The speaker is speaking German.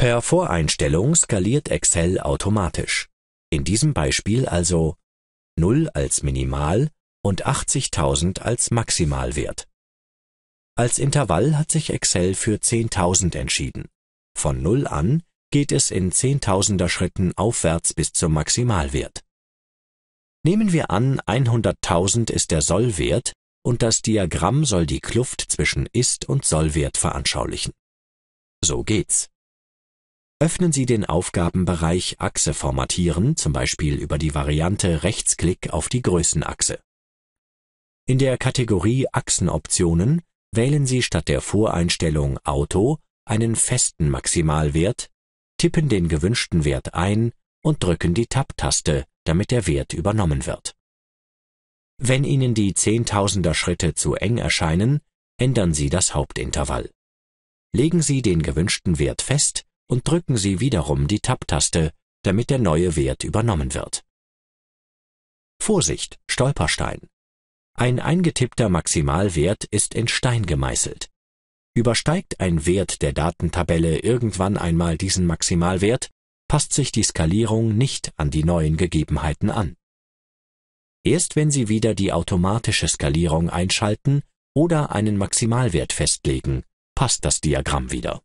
Per Voreinstellung skaliert Excel automatisch. In diesem Beispiel also 0 als Minimal und 80.000 als Maximalwert. Als Intervall hat sich Excel für 10.000 entschieden. Von 0 an geht es in Zehntausender Schritten aufwärts bis zum Maximalwert. Nehmen wir an, 100.000 ist der Sollwert und das Diagramm soll die Kluft zwischen Ist- und Sollwert veranschaulichen. So geht's. Öffnen Sie den Aufgabenbereich Achse formatieren, zum Beispiel über die Variante Rechtsklick auf die Größenachse. In der Kategorie Achsenoptionen wählen Sie statt der Voreinstellung Auto einen festen Maximalwert, tippen den gewünschten Wert ein und drücken die Tab-Taste, damit der Wert übernommen wird. Wenn Ihnen die Zehntausender Schritte zu eng erscheinen, ändern Sie das Hauptintervall. Legen Sie den gewünschten Wert fest und drücken Sie wiederum die Tab-Taste, damit der neue Wert übernommen wird. Vorsicht, Stolperstein. Ein eingetippter Maximalwert ist in Stein gemeißelt. Übersteigt ein Wert der Datentabelle irgendwann einmal diesen Maximalwert, passt sich die Skalierung nicht an die neuen Gegebenheiten an. Erst wenn Sie wieder die automatische Skalierung einschalten oder einen Maximalwert festlegen, passt das Diagramm wieder.